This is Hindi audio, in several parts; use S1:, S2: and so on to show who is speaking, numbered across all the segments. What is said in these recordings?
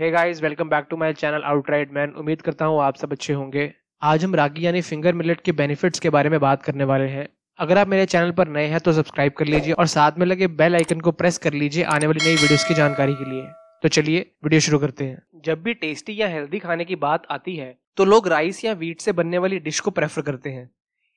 S1: hey guys welcome back to my channel outride man उम्मीद करता हूँ आप सब अच्छे होंगे आज हम रागी यानी फिंगर मिलेट के बेनिफिट्स के बारे में बात करने वाले हैं अगर आप मेरे चैनल पर नए हैं तो सब्सक्राइब कर लीजिए और साथ में लगे बेल आइकन को प्रेस कर लीजिए आने वाली नई वीडियोस की जानकारी के लिए तो चलिए वीडियो शुरू करते हैं जब भी टेस्टी या हेल्दी खाने की बात आती है तो लोग राइस या वीट से बनने वाली डिश को प्रेफर करते हैं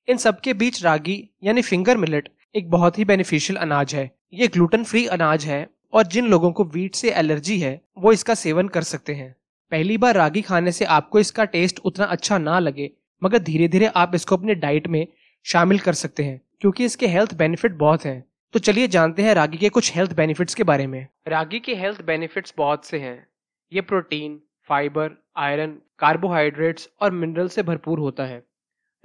S1: इन सबके बीच रागी यानी फिंगर मिलेट एक बहुत ही बेनिफिशियल अनाज है ये ग्लूटेन फ्री अनाज है और जिन लोगों को वीट से एलर्जी है वो इसका सेवन कर सकते हैं पहली बार रागी खाने से आपको इसका टेस्ट उतना अच्छा ना लगे मगर धीरे धीरे आप इसको अपने डाइट में शामिल कर सकते हैं क्योंकि इसके हेल्थ बेनिफिट बहुत हैं तो चलिए जानते हैं रागी के कुछ हेल्थ बेनिफिट्स के बारे में रागी के हेल्थ बेनिफिट्स बहुत से हैं ये प्रोटीन फाइबर आयरन कार्बोहाइड्रेट्स और मिनरल से भरपूर होता है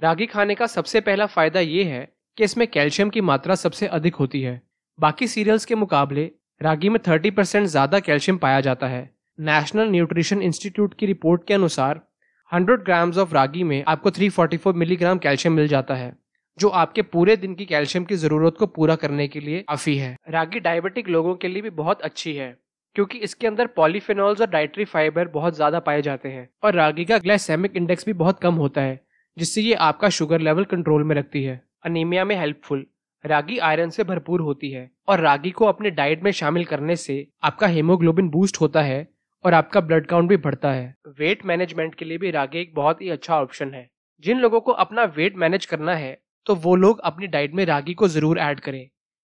S1: रागी खाने का सबसे पहला फायदा ये है कि इसमें कैल्शियम की मात्रा सबसे अधिक होती है बाकी सीरियल्स के मुकाबले रागी में 30 परसेंट ज़्यादा कैल्शियम पाया जाता है नेशनल न्यूट्रिशन इंस्टीट्यूट की रिपोर्ट के अनुसार 100 ग्राम्स ऑफ रागी में आपको 344 मिलीग्राम कैल्शियम मिल जाता है जो आपके पूरे दिन की कैल्शियम की ज़रूरत को पूरा करने के लिए काफ़ी है रागी डायबिटिक लोगों के लिए भी बहुत अच्छी है क्योंकि इसके अंदर पॉलीफिनॉल्स और डाइट्री फाइबर बहुत ज़्यादा पाए जाते हैं और रागी का ग्लाइसेमिक इंडेक्स भी बहुत कम होता है जिससे ये आपका शुगर लेवल कंट्रोल में रखती है अनीमिया में हेल्पफुल रागी आयरन से भरपूर होती है और रागी को अपने डाइट में शामिल करने से आपका हेमोग्लोबिन बूस्ट होता है और आपका ब्लड काउंट भी बढ़ता है वेट मैनेजमेंट के लिए भी रागी एक बहुत ही अच्छा ऑप्शन है जिन लोगों को अपना वेट मैनेज करना है तो वो लोग अपनी डाइट में रागी को जरूर ऐड करें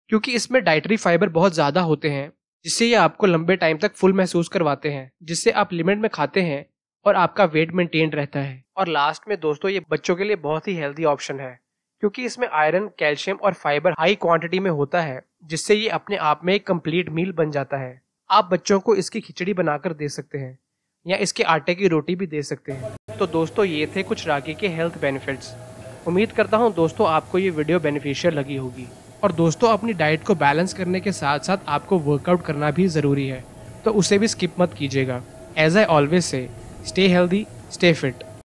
S1: क्योंकि इसमें डाइटरी फाइबर बहुत ज्यादा होते हैं जिससे ये आपको लंबे टाइम तक फुल महसूस करवाते हैं जिससे आप लिमिट में खाते हैं और आपका वेट मेंटेन रहता है और लास्ट में दोस्तों ये बच्चों के लिए बहुत ही हेल्दी ऑप्शन है क्योंकि इसमें आयरन कैल्शियम और फाइबर हाई क्वांटिटी में होता है जिससे ये अपने आप में एक कंप्लीट मील बन जाता है आप बच्चों को इसकी खिचड़ी बनाकर दे सकते हैं या इसके आटे की रोटी भी दे सकते हैं तो दोस्तों ये थे कुछ रागी के हेल्थ बेनिफिट्स उम्मीद करता हूँ दोस्तों आपको ये वीडियो बेनिफिशियल लगी होगी और दोस्तों अपनी डाइट को बैलेंस करने के साथ साथ आपको वर्कआउट करना भी ज़रूरी है तो उसे भी स्किप मत कीजिएगा as I always say stay healthy stay fit